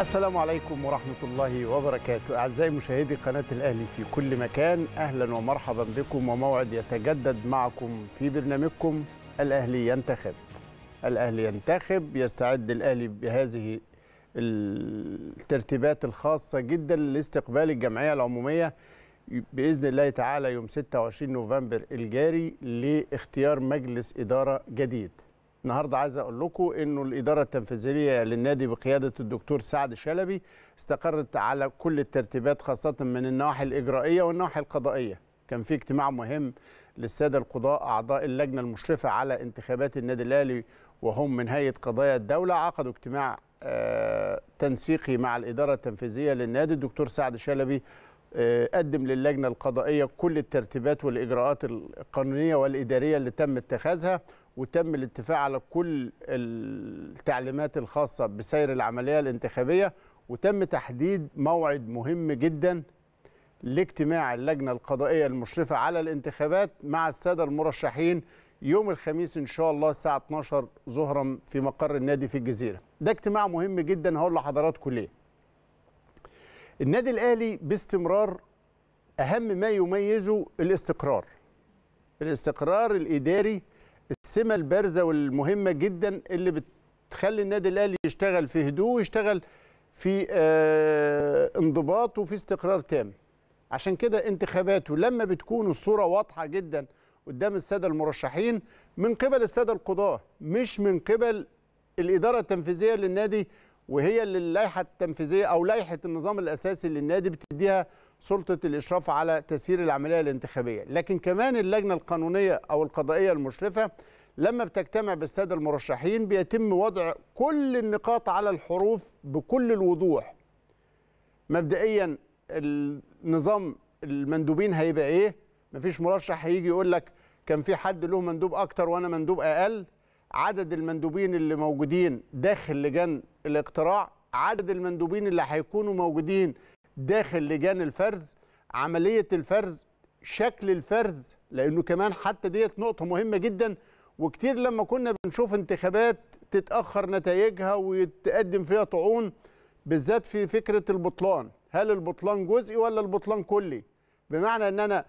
السلام عليكم ورحمة الله وبركاته أعزائي مشاهدي قناة الأهلي في كل مكان أهلا ومرحبا بكم وموعد يتجدد معكم في برنامجكم الأهلي ينتخب الأهلي ينتخب يستعد الأهلي بهذه الترتيبات الخاصة جدا لاستقبال الجمعية العمومية بإذن الله تعالى يوم 26 نوفمبر الجاري لاختيار مجلس إدارة جديد النهارده عايز اقول لكم انه الاداره التنفيذيه للنادي بقياده الدكتور سعد شلبي استقرت على كل الترتيبات خاصه من النواحي الاجرائيه والنواحي القضائيه كان في اجتماع مهم للساده القضاء اعضاء اللجنه المشرفه على انتخابات النادي الاهلي وهم من هيئه قضايا الدوله عقدوا اجتماع آه، تنسيقي مع الاداره التنفيذيه للنادي الدكتور سعد شلبي آه، قدم للجنه القضائيه كل الترتيبات والاجراءات القانونيه والاداريه اللي تم اتخاذها وتم الاتفاق على كل التعليمات الخاصة بسير العملية الانتخابية وتم تحديد موعد مهم جدا لاجتماع اللجنة القضائية المشرفة على الانتخابات مع السادة المرشحين يوم الخميس إن شاء الله الساعة 12 ظهرا في مقر النادي في الجزيرة ده اجتماع مهم جدا هقول لحضراتكم ليه النادي الأهلي باستمرار أهم ما يميزه الاستقرار الاستقرار الإداري السمه البارزه والمهمه جدا اللي بتخلي النادي الاهلي يشتغل في هدوء ويشتغل في آه، انضباط وفي استقرار تام عشان كده انتخاباته لما بتكون الصوره واضحه جدا قدام الساده المرشحين من قبل الساده القضاه مش من قبل الاداره التنفيذيه للنادي وهي اللي اللائحه التنفيذيه او لائحه النظام الاساسي للنادي بتديها سلطه الاشراف على تسيير العمليه الانتخابيه لكن كمان اللجنه القانونيه او القضائيه المشرفه لما بتجتمع بالساده المرشحين بيتم وضع كل النقاط على الحروف بكل الوضوح مبدئيا النظام المندوبين هيبقى ايه مفيش مرشح هيجي يقول لك كان في حد له مندوب اكتر وانا مندوب اقل عدد المندوبين اللي موجودين داخل لجان الاقتراع عدد المندوبين اللي هيكونوا موجودين داخل لجان الفرز عمليه الفرز شكل الفرز لانه كمان حتى ديت نقطه مهمه جدا وكتير لما كنا بنشوف انتخابات تتاخر نتائجها ويتقدم فيها طعون بالذات في فكره البطلان هل البطلان جزئي ولا البطلان كلي بمعنى ان انا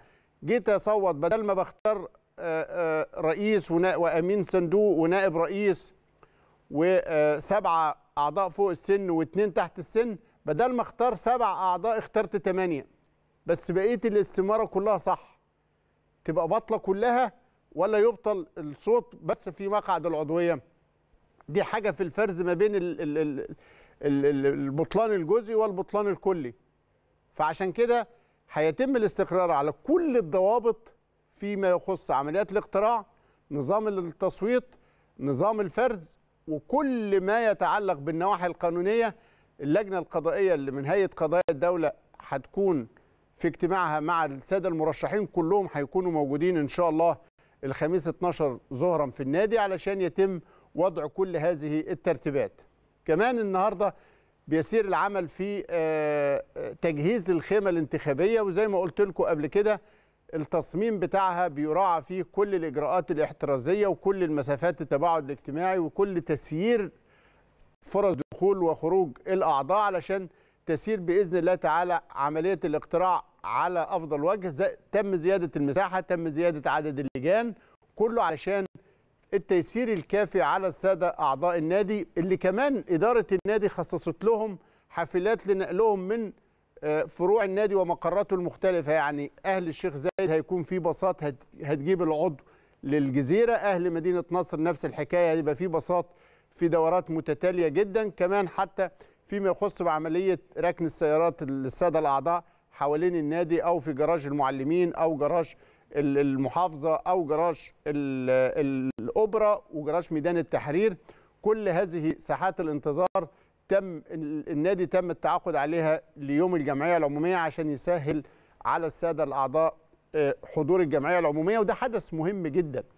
جيت اصوت بدل ما بختار آه، آه، رئيس وامين صندوق ونائب رئيس وسبعه اعضاء فوق السن واثنين تحت السن بدل ما اختار سبع اعضاء اخترت ثمانيه بس بقيه الاستماره كلها صح تبقى بطله كلها ولا يبطل الصوت بس في مقعد العضويه دي حاجه في الفرز ما بين البطلان الجزئي والبطلان الكلي فعشان كده هيتم الاستقرار على كل الضوابط فيما يخص عمليات الاقتراع نظام التصويت نظام الفرز وكل ما يتعلق بالنواحي القانونيه اللجنه القضائيه اللي من هيئه قضايا الدوله هتكون في اجتماعها مع الساده المرشحين كلهم هيكونوا موجودين ان شاء الله الخميس 12 ظهرا في النادي علشان يتم وضع كل هذه الترتيبات. كمان النهارده بيسير العمل في آه، آه، تجهيز الخيمه الانتخابيه وزي ما قلت لكم قبل كده التصميم بتاعها بيراعى فيه كل الاجراءات الاحترازيه وكل المسافات التباعد الاجتماعي وكل تسيير فرص دخول وخروج الاعضاء علشان تسير باذن الله تعالى عمليه الاقتراع على افضل وجه زي تم زياده المساحه تم زياده عدد اللجان كله علشان التيسير الكافي على الساده اعضاء النادي اللي كمان اداره النادي خصصت لهم حافلات لنقلهم من آه، فروع النادي ومقراته المختلفه يعني اهل الشيخ زايد هيكون في باصات هتجيب العضو للجزيره اهل مدينه نصر نفس الحكايه هيبقى في باصات في دورات متتاليه جدا كمان حتى فيما يخص بعمليه ركن السيارات للساده الاعضاء حوالين النادي او في جراج المعلمين او جراج المحافظه او جراج الاوبرا وجراج ميدان التحرير كل هذه ساحات الانتظار تم النادي تم التعاقد عليها ليوم الجمعيه العموميه عشان يسهل على الساده الاعضاء آه، حضور الجمعيه العموميه وده حدث مهم جدا